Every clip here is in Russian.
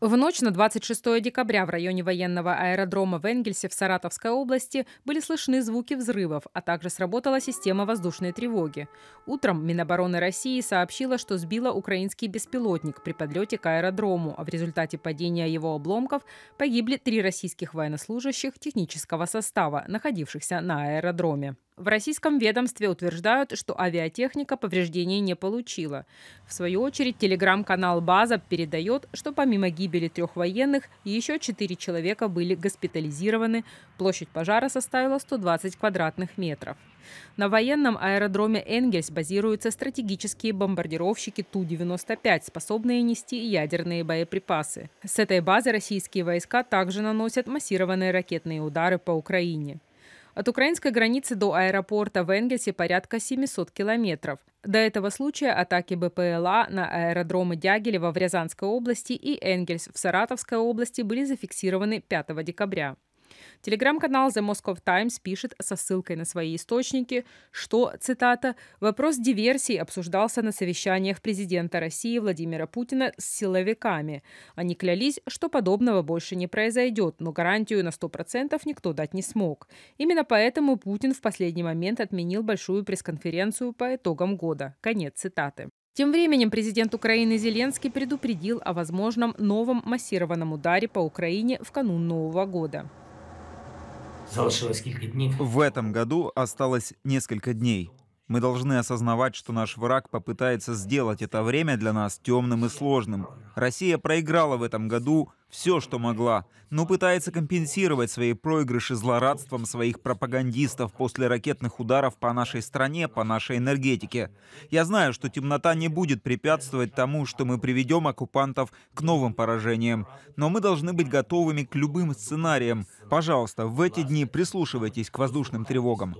В ночь на 26 декабря в районе военного аэродрома в Энгельсе в Саратовской области были слышны звуки взрывов, а также сработала система воздушной тревоги. Утром Минобороны России сообщила, что сбила украинский беспилотник при подлете к аэродрому, а в результате падения его обломков погибли три российских военнослужащих технического состава, находившихся на аэродроме. В российском ведомстве утверждают, что авиатехника повреждений не получила. В свою очередь, телеграм-канал «База» передает, что помимо гибели трех военных, еще четыре человека были госпитализированы. Площадь пожара составила 120 квадратных метров. На военном аэродроме Энгельс базируются стратегические бомбардировщики Ту-95, способные нести ядерные боеприпасы. С этой базы российские войска также наносят массированные ракетные удары по Украине. От украинской границы до аэропорта в Энгельсе порядка 700 километров. До этого случая атаки БПЛА на аэродромы Дягилева в Рязанской области и Энгельс в Саратовской области были зафиксированы 5 декабря. Телеграм-канал The Moscow Times пишет со ссылкой на свои источники, что, цитата, «вопрос диверсии обсуждался на совещаниях президента России Владимира Путина с силовиками. Они клялись, что подобного больше не произойдет, но гарантию на 100% никто дать не смог. Именно поэтому Путин в последний момент отменил большую пресс-конференцию по итогам года». Конец цитаты. Тем временем президент Украины Зеленский предупредил о возможном новом массированном ударе по Украине в канун Нового года. Залишилось кілька днів. В этом году осталось несколько дней. Мы должны осознавать, что наш враг попытается сделать это время для нас темным и сложным. Россия проиграла в этом году все, что могла, но пытается компенсировать свои проигрыши злорадством своих пропагандистов после ракетных ударов по нашей стране, по нашей энергетике. Я знаю, что темнота не будет препятствовать тому, что мы приведем оккупантов к новым поражениям, но мы должны быть готовыми к любым сценариям. Пожалуйста, в эти дни прислушивайтесь к воздушным тревогам.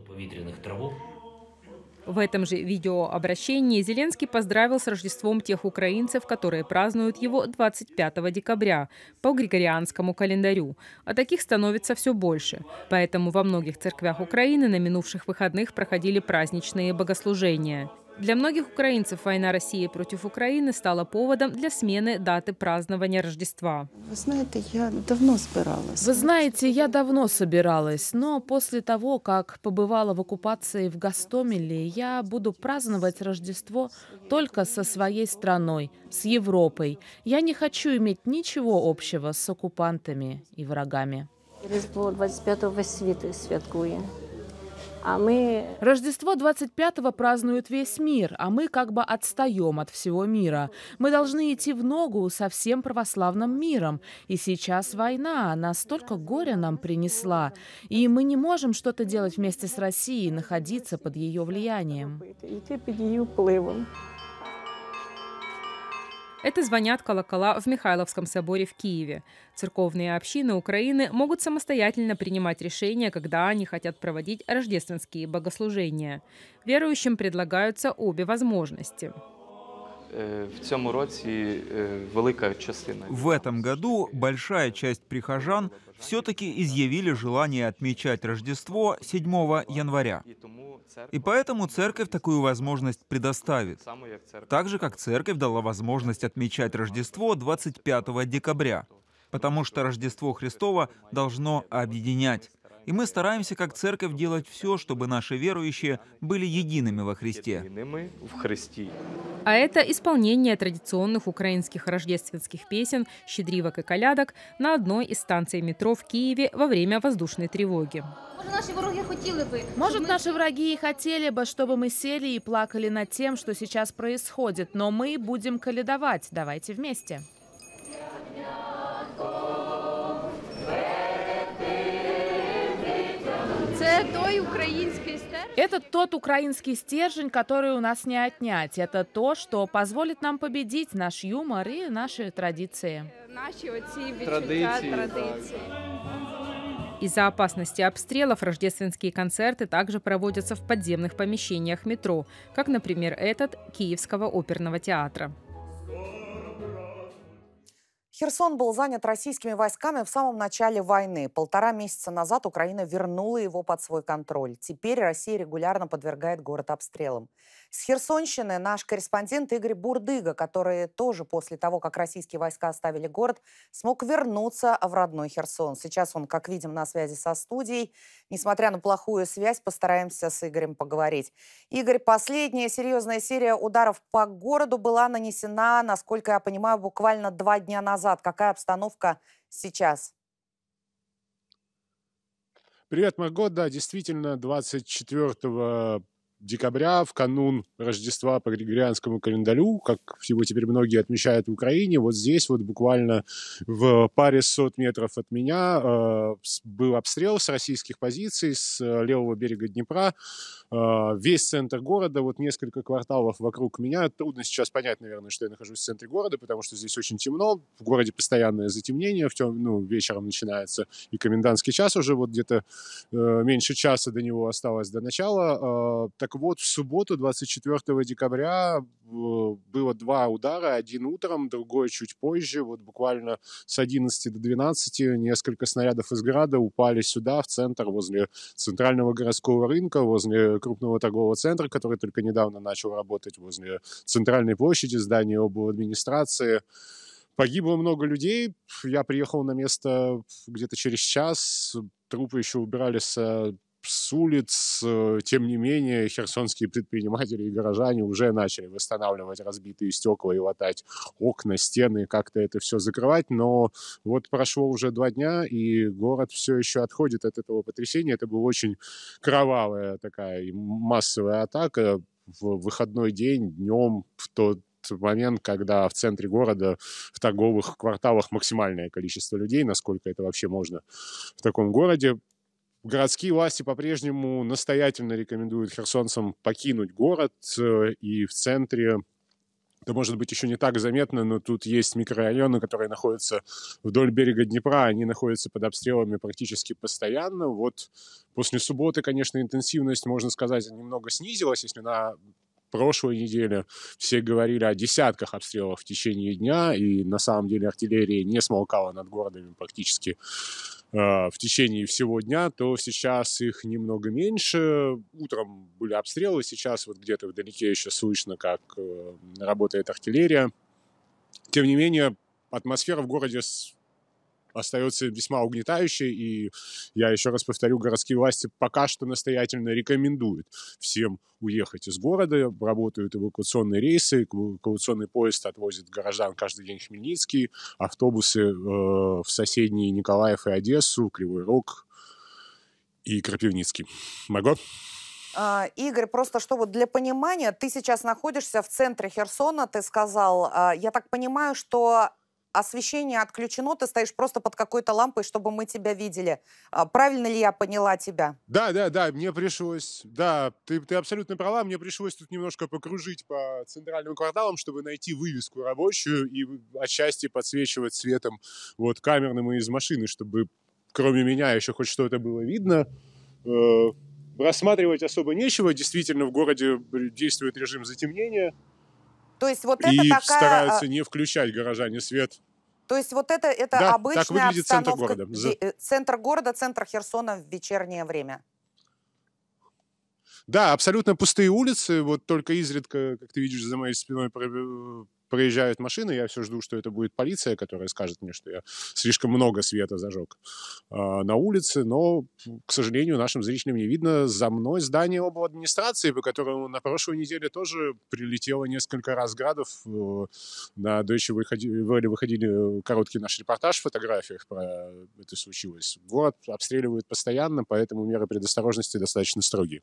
В этом же видеообращении Зеленский поздравил с Рождеством тех украинцев, которые празднуют его 25 декабря по григорианскому календарю. А таких становится все больше. Поэтому во многих церквях Украины на минувших выходных проходили праздничные богослужения. Для многих украинцев война России против Украины стала поводом для смены даты празднования Рождества. Вы знаете, я давно собиралась. Вы знаете, я давно собиралась, но после того, как побывала в оккупации в Гастомеле, я буду праздновать Рождество только со своей страной, с Европой. Я не хочу иметь ничего общего с оккупантами и врагами. Рождество 25-го святкуем а мы... Рождество 25-го празднует весь мир, а мы как бы отстаем от всего мира. Мы должны идти в ногу со всем православным миром. И сейчас война, она столько горя нам принесла. И мы не можем что-то делать вместе с Россией, находиться под ее влиянием. Идти под ее впливом. Это звонят колокола в Михайловском соборе в Киеве. Церковные общины Украины могут самостоятельно принимать решения, когда они хотят проводить рождественские богослужения. Верующим предлагаются обе возможности. Э, в этом году большая часть прихожан все-таки изъявили желание отмечать Рождество 7 января. И поэтому церковь такую возможность предоставит. Так же, как церковь дала возможность отмечать Рождество 25 декабря, потому что Рождество Христово должно объединять. И мы стараемся, как церковь, делать все, чтобы наши верующие были едиными во Христе. А это исполнение традиционных украинских рождественских песен, щедривок и колядок на одной из станций метро в Киеве во время воздушной тревоги. Может, наши враги и хотели бы, чтобы мы сели и плакали над тем, что сейчас происходит, но мы будем каледовать. Давайте вместе. Это той украинский стержень. Это тот украинский стержень, который у нас не отнять. Это то, что позволит нам победить наш юмор и наши традиции. Э, наши традиции. традиции. Из-за опасности обстрелов рождественские концерты также проводятся в подземных помещениях метро, как, например, этот Киевского оперного театра. Херсон был занят российскими войсками в самом начале войны. Полтора месяца назад Украина вернула его под свой контроль. Теперь Россия регулярно подвергает город обстрелам. С Херсонщины наш корреспондент Игорь Бурдыга, который тоже после того, как российские войска оставили город, смог вернуться в родной Херсон. Сейчас он, как видим, на связи со студией. Несмотря на плохую связь, постараемся с Игорем поговорить. Игорь, последняя серьезная серия ударов по городу была нанесена, насколько я понимаю, буквально два дня назад назад? Какая обстановка сейчас? Привет, Марго. Да, действительно, 24 декабря, в канун Рождества по григорианскому календарю, как всего теперь многие отмечают в Украине, вот здесь вот буквально в паре сот метров от меня э, был обстрел с российских позиций, с э, левого берега Днепра. Э, весь центр города, вот несколько кварталов вокруг меня. Трудно сейчас понять, наверное, что я нахожусь в центре города, потому что здесь очень темно, в городе постоянное затемнение, в тем, ну, вечером начинается и комендантский час уже, вот где-то э, меньше часа до него осталось до начала. Э, так вот, в субботу, 24 декабря, было два удара, один утром, другой чуть позже, вот буквально с 11 до 12 несколько снарядов из града упали сюда, в центр, возле центрального городского рынка, возле крупного торгового центра, который только недавно начал работать, возле центральной площади, здания обл. администрации. Погибло много людей. Я приехал на место где-то через час. Трупы еще убирали с с улиц. Э, тем не менее, херсонские предприниматели и горожане уже начали восстанавливать разбитые стекла и латать окна, стены, как-то это все закрывать. Но вот прошло уже два дня, и город все еще отходит от этого потрясения. Это была очень кровавая такая массовая атака в выходной день, днем, в тот момент, когда в центре города, в торговых кварталах максимальное количество людей, насколько это вообще можно в таком городе городские власти по-прежнему настоятельно рекомендуют херсонцам покинуть город, э, и в центре это может быть еще не так заметно, но тут есть микрорайоны, которые находятся вдоль берега Днепра, они находятся под обстрелами практически постоянно. Вот после субботы, конечно, интенсивность, можно сказать, немного снизилась, если на прошлой неделе все говорили о десятках обстрелов в течение дня, и на самом деле артиллерия не смолкала над городами практически э, в течение всего дня, то сейчас их немного меньше. Утром были обстрелы, сейчас вот где-то вдалеке еще слышно, как э, работает артиллерия. Тем не менее, атмосфера в городе остается весьма угнетающей, и я еще раз повторю, городские власти пока что настоятельно рекомендуют всем уехать из города, работают эвакуационные рейсы, эвакуационный поезд отвозит горожан каждый день в Хмельницкий, автобусы э, в соседние Николаев и Одессу, Кривой Рог и Крапивницкий. Марго? А, Игорь, просто что вот для понимания, ты сейчас находишься в центре Херсона, ты сказал, а, я так понимаю, что освещение отключено, ты стоишь просто под какой-то лампой, чтобы мы тебя видели. А, правильно ли я поняла тебя? Да, да, да, мне пришлось, да, ты, ты абсолютно права, мне пришлось тут немножко покружить по центральным кварталам, чтобы найти вывеску рабочую и отчасти подсвечивать светом вот камерным из машины, чтобы кроме меня еще хоть что-то было видно. Э, рассматривать особо нечего, действительно в городе действует режим затемнения. То есть вот и это такая... А стараются не включать горожане свет. То есть вот это, это да, обычная так выглядит обстановка. центр города. Де, э, центр города, центр Херсона в вечернее время. Да, абсолютно пустые улицы, вот только изредка, как ты видишь, за моей спиной э, проезжают машины, я все жду, что это будет полиция, которая скажет мне, что я слишком много света зажег э, а, на улице, но, к сожалению, нашим зрителям не видно. За мной здание обл. администрации, по которому на прошлой неделе тоже прилетело несколько раз градов. Э, на Deutsche выходили, выходили э, короткий наш репортаж в фотографиях про это случилось. Вот обстреливают постоянно, поэтому меры предосторожности достаточно строгие.